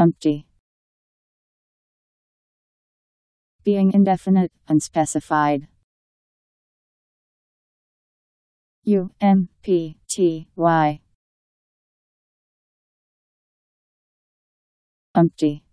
Empty. Being indefinite, unspecified. U M P T Y umpty Empty.